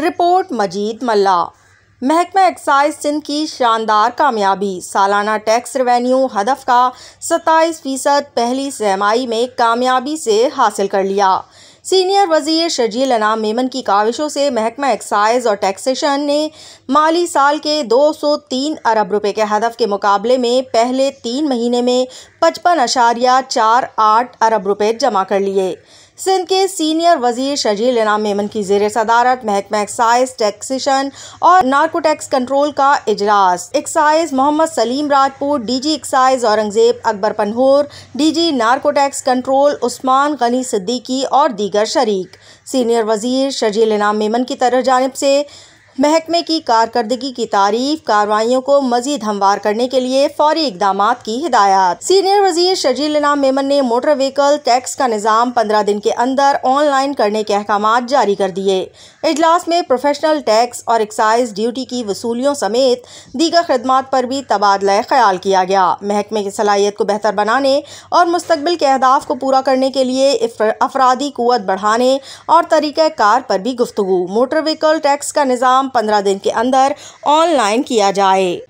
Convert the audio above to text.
report मजीद मल्ला महकमा excise Sindh की शानदार कामयाबी सालाना टैक्स रेवेन्यू हदफ का सत्ताईस फ़ीसद पहली सहमाई में कामयाबी से हासिल कर लिया सीनियर वजीर शजील अनाम मेमन की काविशों से महकमा एक्साइज और टैक्सेशन ने माली साल के 203 अरब रुपए के हदफ के मुकाबले में पहले तीन महीने में पचपन अशारिया चार आठ अरब रुपए जमा कर लिए सिंध के सीनियर वजीर शजील इनाम मेमन की जेर सदारत महकमा एक्साइज टैक्सीशन और नार्को टैक्स कंट्रोल का इजलास excise Mohammad Salim Rajput DG excise Aurangzeb Akbar Panhor DG narco tax control Usman Ghani Siddiqui और दीगर शरीक सीनियर वजीर शजील इनाम मेमन की तरह जानब से महकमे की कारकर्दगी की तारीफ कार्रवाइयों को मजीद हमवार करने के लिए फौरी इकदाम की हिदायत सीनियर वजीर शजील इनाम मेमन ने मोटर व्हीकल टैक्स का निज़ाम पंद्रह दिन के अंदर ऑनलाइन करने के अहकाम जारी कर दिए इजलास में प्रोफेशनल टैक्स और एक्साइज ड्यूटी की वसूलियों समेत दीगर खदमात पर भी तबादला ख्याल किया गया महकमे की सलाहियत को बेहतर बनाने और मुस्तबिल के अहदाफ को पूरा करने के लिए अफराधी कुत बढ़ाने और तरीक़ कार पर भी गुफ्तु मोटर व्हीकल टैक्स का निज़ाम काम पंद्रह दिन के अंदर ऑनलाइन किया जाए